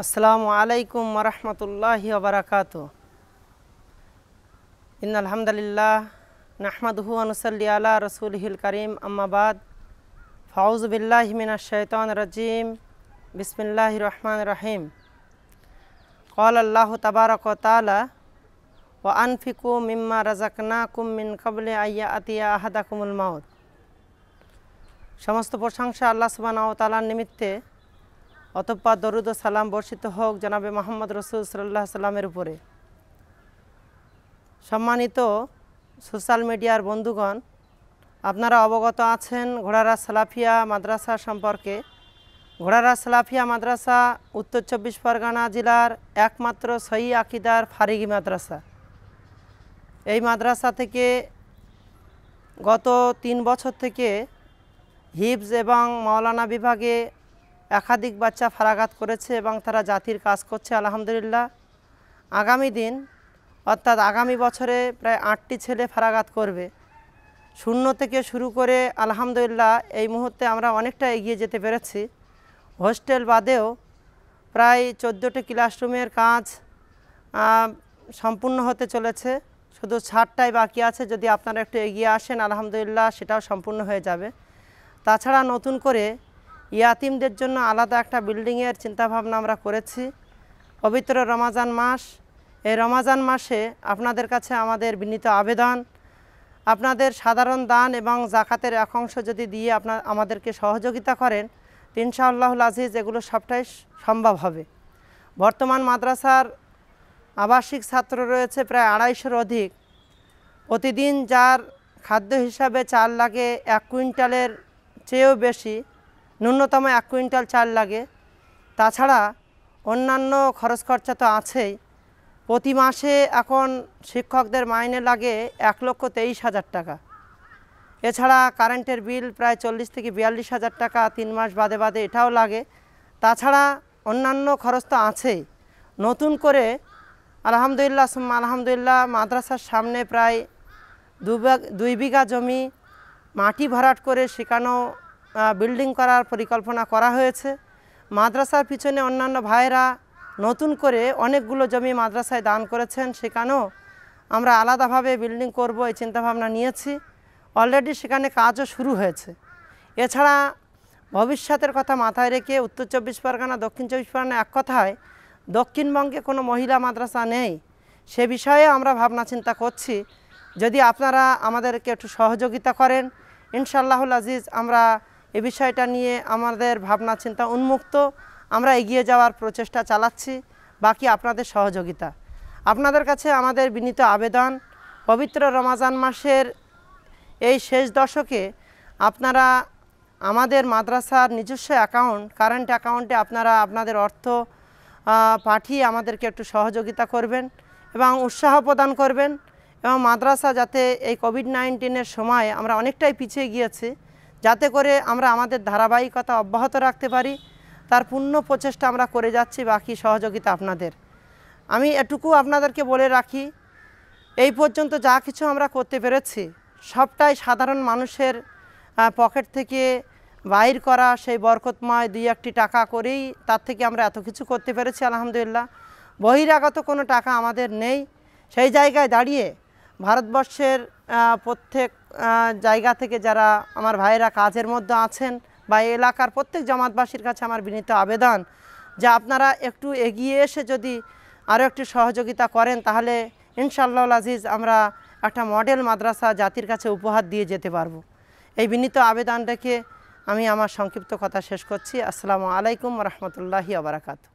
আসসালামু আলাইকুম রহমতুল্লাহি ওবরাকাত ইন আলহামদুলিল্লাহ নাহমাদহু আনুসল্লি আলা রসুলহিল করিম আম্মাবাদ বিল্লাহ মিনা শৈতান রাজিম বিসমিল্লাহ রহমান রহিম কল আল্লাহ তবারক তালা ও আনফিকু মিম্মা না কুম মিন কবলে আয়া আতিয়া আহাদা কুমুল মাউদ সমস্ত প্রশংসা আল্লাহ সুবাহ তালার নিমিত্তে অতঃপা দরুদ ও সালাম বর্ষিত হোক জানাবে মোহাম্মদ রসুল সাল্লাহ সাল্লামের উপরে সম্মানিত সোশ্যাল মিডিয়ার বন্ধুগণ আপনারা অবগত আছেন ঘোড়ারা সালাফিয়া মাদ্রাসা সম্পর্কে ঘোড়ারা সালাফিয়া মাদ্রাসা উত্তর চব্বিশ পরগনা জেলার একমাত্র সহি আকিদার ফারিগি মাদ্রাসা এই মাদ্রাসা থেকে গত তিন বছর থেকে হিপস এবং মাওলানা বিভাগে একাধিক বাচ্চা ফারাগাত করেছে এবং তারা জাতির কাজ করছে আলহামদুলিল্লাহ আগামী দিন অর্থাৎ আগামী বছরে প্রায় আটটি ছেলে ফারাগাত করবে শূন্য থেকে শুরু করে আলহামদুলিল্লাহ এই মুহূর্তে আমরা অনেকটা এগিয়ে যেতে পেরেছি হোস্টেল বাদেও প্রায় চোদ্দোটি ক্লাসরুমের কাজ সম্পূর্ণ হতে চলেছে শুধু ছাড়টাই বাকি আছে যদি আপনারা একটু এগিয়ে আসেন আলহামদুলিল্লাহ সেটাও সম্পূর্ণ হয়ে যাবে তাছাড়া নতুন করে ইয়াতিমদের জন্য আলাদা একটা বিল্ডিংয়ের চিন্তাভাবনা আমরা করেছি পবিত্র রমাজান মাস এই রমাজান মাসে আপনাদের কাছে আমাদের বিনীত আবেদন আপনাদের সাধারণ দান এবং জাকাতের এক অংশ যদি দিয়ে আপনার আমাদেরকে সহযোগিতা করেন আল্লাহুল আজিজ এগুলো সবটাই সম্ভব হবে বর্তমান মাদ্রাসার আবাসিক ছাত্র রয়েছে প্রায় আড়াইশোর অধিক প্রতিদিন যার খাদ্য হিসাবে চাল লাগে এক কুইন্টালের চেয়েও বেশি ন্যূনতম এক কুইন্টাল চাল লাগে তাছাড়া অন্যান্য খরচ খরচা তো আছেই প্রতি মাসে এখন শিক্ষকদের মাইনে লাগে এক লক্ষ তেইশ হাজার টাকা এছাড়া কারেন্টের বিল প্রায় চল্লিশ থেকে বিয়াল্লিশ হাজার টাকা তিন মাস বাদে বাদে এটাও লাগে তাছাড়া অন্যান্য খরচ তো আছেই নতুন করে আলহামদুলিল্লাহ আলহামদুলিল্লাহ মাদ্রাসার সামনে প্রায় দুই বিঘা জমি মাটি ভরাট করে শেখানো বিল্ডিং করার পরিকল্পনা করা হয়েছে মাদ্রাসার পিছনে অন্যান্য ভাইরা নতুন করে অনেকগুলো জমি মাদ্রাসায় দান করেছেন সেখানেও আমরা আলাদাভাবে বিল্ডিং করব এই চিন্তাভাবনা নিয়েছি অলরেডি সেখানে কাজও শুরু হয়েছে এছাড়া ভবিষ্যতের কথা মাথায় রেখে উত্তর চব্বিশ পরগনা দক্ষিণ চব্বিশ পরগনা এক কথায় দক্ষিণবঙ্গে কোনো মহিলা মাদ্রাসা নেই সে বিষয়ে আমরা ভাবনা চিন্তা করছি যদি আপনারা আমাদেরকে একটু সহযোগিতা করেন ইনশাল্লাহুল আজিজ আমরা এ বিষয়টা নিয়ে আমাদের ভাবনা চিন্তা উন্মুক্ত আমরা এগিয়ে যাওয়ার প্রচেষ্টা চালাচ্ছি বাকি আপনাদের সহযোগিতা আপনাদের কাছে আমাদের বিনীত আবেদন পবিত্র রমাজান মাসের এই শেষ দশকে আপনারা আমাদের মাদ্রাসার নিজস্ব অ্যাকাউন্ট কারেন্ট অ্যাকাউন্টে আপনারা আপনাদের অর্থ পাঠিয়ে আমাদেরকে একটু সহযোগিতা করবেন এবং উৎসাহ প্রদান করবেন এবং মাদ্রাসা যাতে এই কোভিড নাইন্টিনের সময় আমরা অনেকটাই পিছিয়ে গিয়েছি যাতে করে আমরা আমাদের ধারাবাহিকতা অব্যাহত রাখতে পারি তার পূর্ণ প্রচেষ্টা আমরা করে যাচ্ছি বাকি সহযোগিতা আপনাদের আমি এটুকু আপনাদেরকে বলে রাখি এই পর্যন্ত যা কিছু আমরা করতে পেরেছি সবটাই সাধারণ মানুষের পকেট থেকে বাইর করা সেই বরকতময় দুই একটি টাকা করেই তার থেকে আমরা এত কিছু করতে পেরেছি আলহামদুলিল্লাহ বহিরাগত কোনো টাকা আমাদের নেই সেই জায়গায় দাঁড়িয়ে ভারতবর্ষের প্রত্যেক জায়গা থেকে যারা আমার ভাইয়েরা কাজের মধ্যে আছেন বা এলাকার প্রত্যেক জামাতবাসীর কাছে আমার বিনীত আবেদন যে আপনারা একটু এগিয়ে এসে যদি আরও একটু সহযোগিতা করেন তাহলে ইনশাল্লাহ আজিজ আমরা একটা মডেল মাদ্রাসা জাতির কাছে উপহার দিয়ে যেতে পারবো এই বিনীত আবেদন রেখে আমি আমার সংক্ষিপ্ত কথা শেষ করছি আসসালামু আলাইকুম রহমতুল্লাহি আবরাকাতু